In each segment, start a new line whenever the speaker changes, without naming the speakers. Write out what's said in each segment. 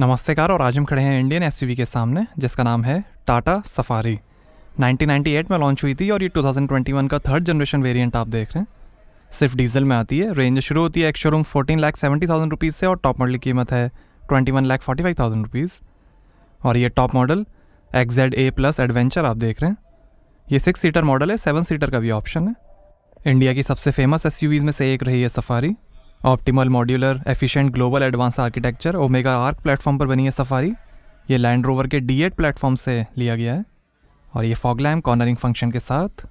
नमस्कार और आज हम खड़े हैं इंडियन एस के सामने जिसका नाम है टाटा सफारी 1998 में लॉन्च हुई थी और ये 2021 का थर्ड जनरेशन वेरिएंट आप देख रहे हैं सिर्फ डीजल में आती है रेंज शुरू होती है एक showroom fourteen lakh seventy thousand rupees से और टॉप मॉडल की कीमत है twenty one lakh forty five thousand rupees और ये top model XZ A plus adventure आप देख रहे हैं ये सिक्स सीटर मॉडल है सेवन सीटर का भी ऑप्शन है इंडिया की सबसे फेमस एस में से एक रही है Safari optimal modular efficient global advance architecture omega arc platform पर बनी है सफारी ये लैंड रोवर के डी एट प्लेटफॉर्म से लिया गया है और ये फॉग लैम्प कॉर्नरिंग फंक्शन के साथ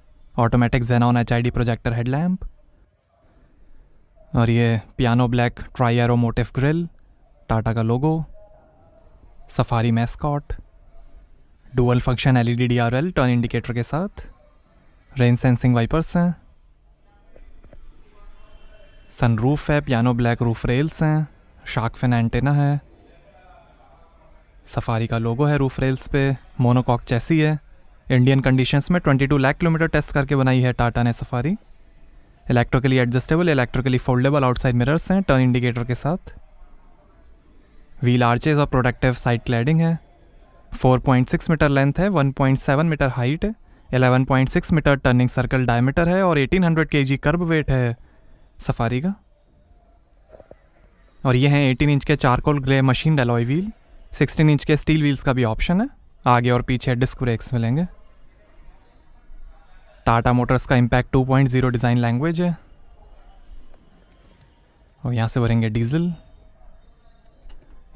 automatic xenon H projector head lamp और ये piano black tri aero motive grille Tata का logo Safari mascot dual function L E D D R L turn indicator के साथ रेन सेंसिंग वाइपर्स हैं sunroof है piano black roof rails हैं shark fin antenna है Safari का logo है roof rails पे मोनोकॉक चैसी है इंडियन कंडीशंस में 22 लाख किलोमीटर टेस्ट करके बनाई है टाटा ने Safari electrically adjustable electrically foldable outside mirrors हैं टर्न इंडिकेटर के साथ व्हील आर्चेज और प्रोडक्टिव साइड क्लैडिंग है 4.6 मीटर लेंथ है 1.7 metre height 11.6 metre turning circle diameter है और 1800 हंड्रेड के जी कर्ब वेट है सफारी का और ये हैं 18 इंच के charcoal grey machine alloy wheel 16 inch के स्टील व्हील्स का भी ऑप्शन है आगे और पीछे डिस्क ब्रेक्स मिलेंगे टाटा मोटर्स का इम्पैक्ट 2.0 डिज़ाइन लैंग्वेज है और यहाँ से भरेंगे डीजल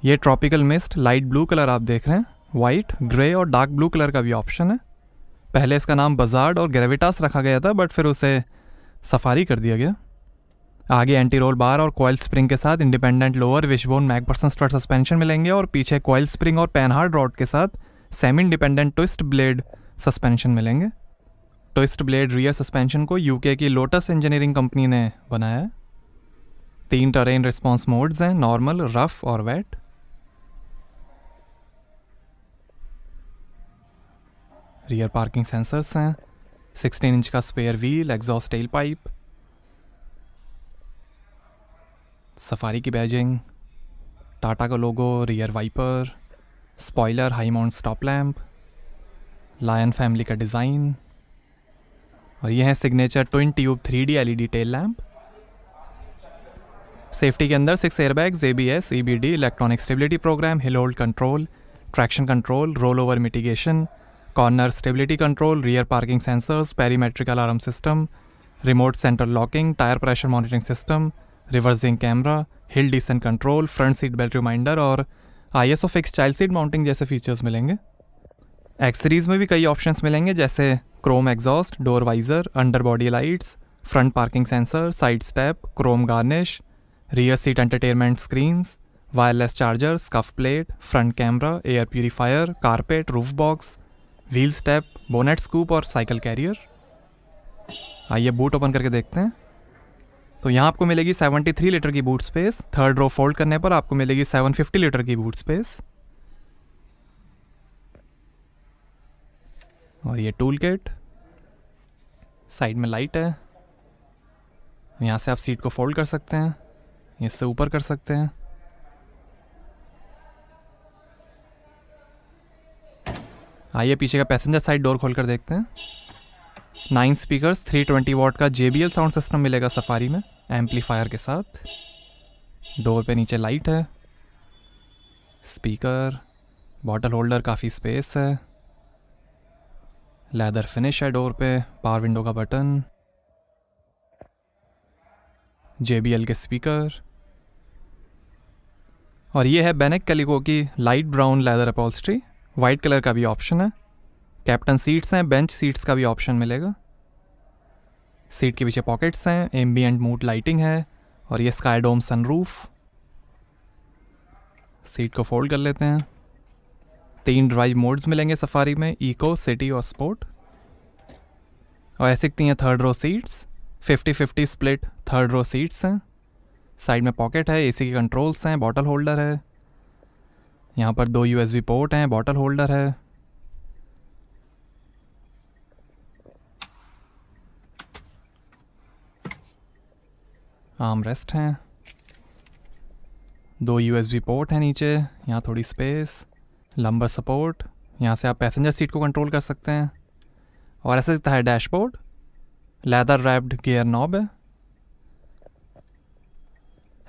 ये tropical mist light blue colour आप देख रहे हैं वाइट ग्रे और डार्क ब्लू कलर का भी ऑप्शन है पहले इसका नाम बजार्ड और ग्रेविटास रखा गया था बट फिर उसे सफारी कर दिया गया आगे एंटी रोल बार और कॉयल स्प्रिंग के साथ independent lower wishbone McPherson strut suspension मिलेंगे और पीछे कॉयल स्प्रिंग और पैनहार्ड रॉड के साथ semi independent twist blade suspension मिलेंगे ट्विस्ट ब्लेड रियर सस्पेंशन को यूके की लोटस इंजीनियरिंग कंपनी ने बनाया है तीन टरेन रिस्पॉन्स मोड्स हैं नॉर्मल रफ और वेट रियर पार्किंग सेंसर्स हैं 16 इंच का spare wheel exhaust tail pipe Safari की बैजिंग टाटा का logo rear wiper spoiler high mount stop lamp lion family का डिज़ाइन और ये है signature twin tube three D L E D tail lamp safety के अंदर six airbag A B S E B D electronic stability program hill hold control traction control roll over mitigation corner stability control rear parking sensors perimetric alarm system remote centre locking tyre pressure monitoring system reversing camera hill descent control front seat belt reminder और I S O fix child seat mounting जैसे features मिलेंगे accessories में भी कई option मिलेंगे जैसे Chrome exhaust door visor under body lights front parking sensor side step chrome garnish rear seat entertainment screens wireless charger scuff plate front camera air purifier carpet roof box wheel step bonnet scoop और cycle carrier आइए boot open करके देखते हैं तो यहाँ आपको मिलेगी 73 litre की boot space third row fold करने पर आपको मिलेगी 750 लीटर की बूट स्पेस और ये टूल किट साइड में लाइट है यहाँ से आप सीट को फोल्ड कर सकते हैं इससे ऊपर कर सकते हैं आइए पीछे का पैसेंजर साइड डोर खोल कर देखते हैं नाइन स्पीकर्स 320 वॉट का जे साउंड सिस्टम मिलेगा सफारी में एम्पलीफायर के साथ डोर पे नीचे लाइट है स्पीकर बॉटल होल्डर काफ़ी स्पेस है लेदर फिनिश है डोर पे पावर विंडो का बटन जे के स्पीकर और ये है बेनेक कैलिको की light brown leather upholstery white colour का भी ऑप्शन है कैप्टन सीट्स हैं बेंच सीट्स का भी ऑप्शन मिलेगा सीट के पीछे पॉकेट्स हैं एंड मूड लाइटिंग है और ये स्काई डोम सनरूफ सीट को फोल्ड कर लेते हैं तीन ड्राइव मोड्स मिलेंगे सफारी में इको सिटी और स्पोर्ट और ऐसी हैं third row seats fifty fifty split third row seats हैं साइड में पॉकेट है एसी के कंट्रोल्स हैं बॉटल होल्डर है यहाँ पर दो यूएसबी पोर्ट हैं बॉटल होल्डर है रेस्ट हैं दो यूएसबी पोर्ट हैं नीचे यहाँ थोड़ी स्पेस लंबर सपोर्ट यहाँ से आप पैसेंजर सीट को कंट्रोल कर सकते हैं और ऐसा दिखता है dashboard leather wrapped gear knob है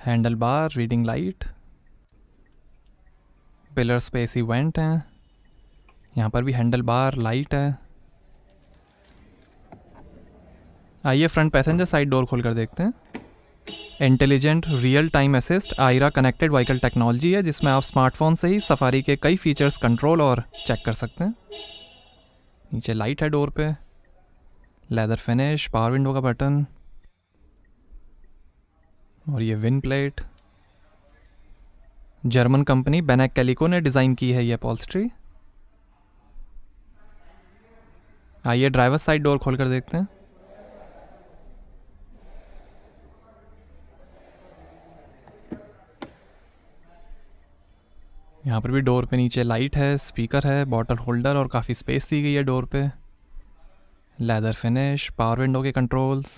handle bar reading light pillar space event हैं यहाँ पर भी हैंडल बार लाइट है आइए फ्रंट पैसेंजर साइड डोर खोल कर देखते हैं intelligent real time assist iRA connected vehicle technology है जिसमें आप स्मार्टफोन से ही सफारी के कई फीचर्स कंट्रोल और चेक कर सकते हैं नीचे लाइट है डोर पे लेदर फिनिश पावर विंडो का बटन और ये विन plate German company Benecke Kaliko ने डिज़ाइन की है ये अपॉल्स्ट्री आइए ड्राइवर साइड डोर खोल कर देखते हैं यहाँ पर भी डोर पे नीचे लाइट है स्पीकर है बॉटल होल्डर और काफ़ी स्पेस दी गई है डोर पे लेदर फिनिश पावर विंडो के controls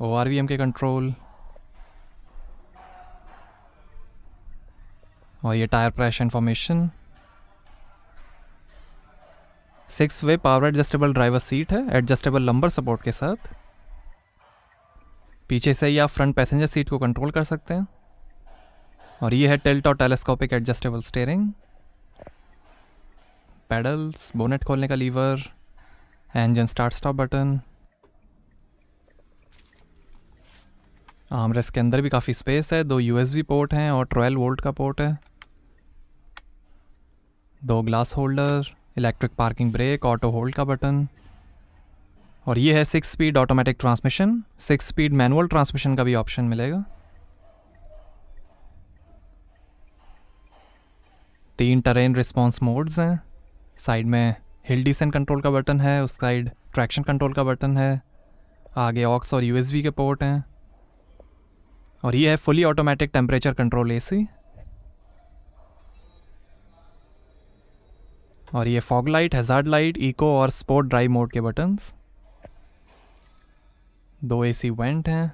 O R V M के कंट्रोल और ये tyre pressure information six way power adjustable driver seat है एडजस्टेबल लंबर सपोर्ट के साथ पीछे से ही आप फ्रंट पैसेंजर सीट को कंट्रोल कर सकते हैं और ये है टेल्ट और telescopic adjustable steering paddles bonnet खोलने का lever engine start stop button armrest के अंदर भी काफ़ी स्पेस है दो यूएसबी पोर्ट हैं और ट्वेल्व वोल्ट का पोर्ट है दो glass holder electric parking brake auto hold का बटन और ये है six speed automatic transmission six speed manual transmission का भी ऑप्शन मिलेगा तीन टरेन रिस्पॉन्स मोड्स हैं साइड में हिल डिसेंट कंट्रोल का बटन है उस साइड ट्रैक्शन कंट्रोल का बटन है आगे ऑक्स और यूएसबी के पोर्ट हैं और ये है fully automatic temperature control AC और ये fog light hazard light eco और स्पोर्ट ड्राइव मोड के बटन्स दो एसी वेंट हैं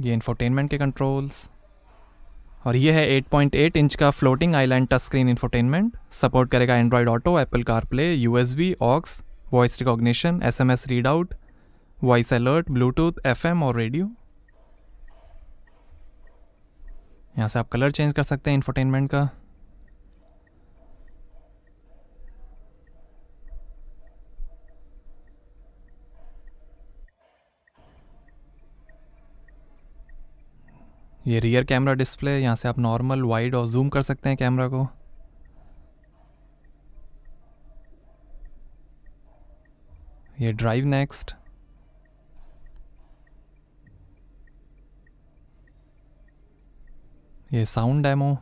ये इन्फोटेनमेंट के कंट्रोल्स और ये है 8.8 इंच का floating island touch screen infotainment support करेगा Android auto Apple CarPlay U S B aux voice recognition S M S read out voice alert Bluetooth F M और radio यहाँ से आप कलर चेंज कर सकते हैं इन्फोटेनमेंट का ये रियर कैमरा डिस्प्ले यहाँ से आप नॉर्मल वाइड और जूम कर सकते हैं कैमरा को ये ड्राइव नेक्स्ट ये sound demo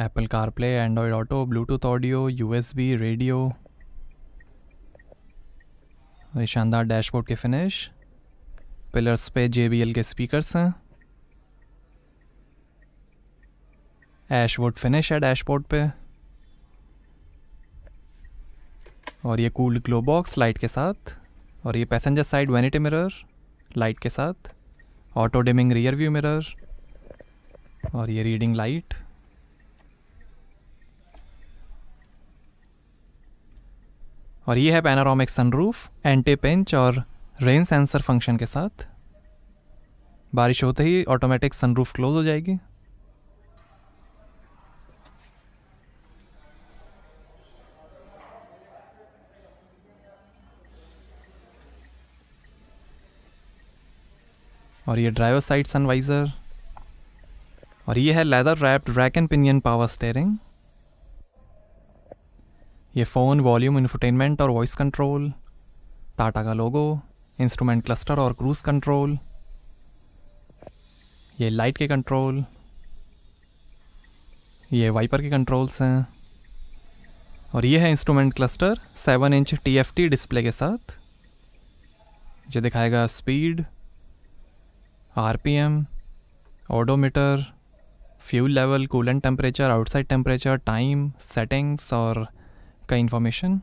Apple CarPlay Android auto Bluetooth audio USB radio शानदार डैशबोर्ड के फिनिश पिलर्स पे जे के स्पीकर्स हैं एशवुड फिनिश है डैशबोर्ड पे और ये कूल ग्लो बॉक्स लाइट के साथ और ये passenger side vanity mirror light के साथ auto dimming rear view mirror और ये रीडिंग लाइट और ये है पैनारोमिक सनरूफ एंटी पिंच और रेन सेंसर फंक्शन के साथ बारिश होते ही ऑटोमेटिक सनरूफ क्लोज हो जाएगी और ये ड्राइवर साइड सनवाइज़र और ये है leather wrapped rack and pinion power steering ये फ़ोन वॉल्यूम इन्फोटेनमेंट और वॉइस कंट्रोल टाटा का लोगो इंस्ट्रूमेंट क्लस्टर और क्रूज़ कंट्रोल ये लाइट के कंट्रोल ये वाइपर के कंट्रोल्स हैं और ये है instrument cluster seven inch T display के साथ जो दिखाएगा speed RPM, odometer fuel level coolant temperature outside temperature time settings और का इंफॉर्मेशन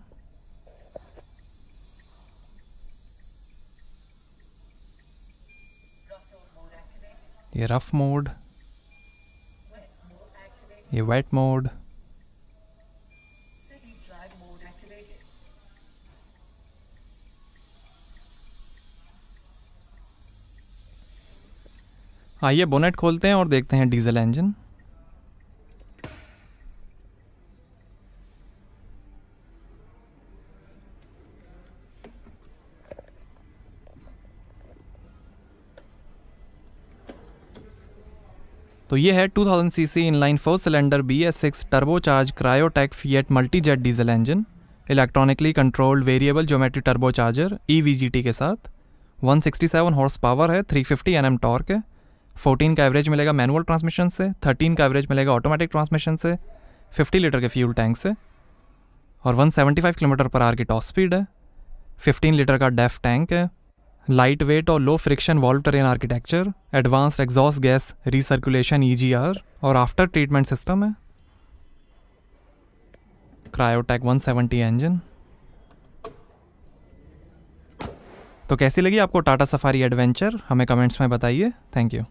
ये रफ मोड ये वेट मोड आइए बोनेट खोलते हैं और देखते हैं डीजल इंजन तो ये है 2000 CC inline four cylinder B S six turbocharged Kryotec Fiat jet diesel engine electronically controlled variable geometry turbocharger ई के साथ 167 हॉर्स पावर है 350 फिफ्टी एन टॉर्क है 14 का एवरेज मिलेगा मैनुअल ट्रांसमिशन से 13 का एवरेज मिलेगा ऑटोमेटिक ट्रांसमिशन से 50 लीटर के फ्यूल टैंक से और 175 किलोमीटर पर आर की टॉप स्पीड है 15 लीटर का डेफ टैंक है लाइट वेट और low friction valve train architecture advance exhaust gas recirculation ई और आफ्टर ट्रीटमेंट सिस्टम है क्रायोटेक 170 इंजन तो कैसी लगी आपको टाटा सफारी एडवेंचर हमें कमेंट्स में बताइए थैंक यू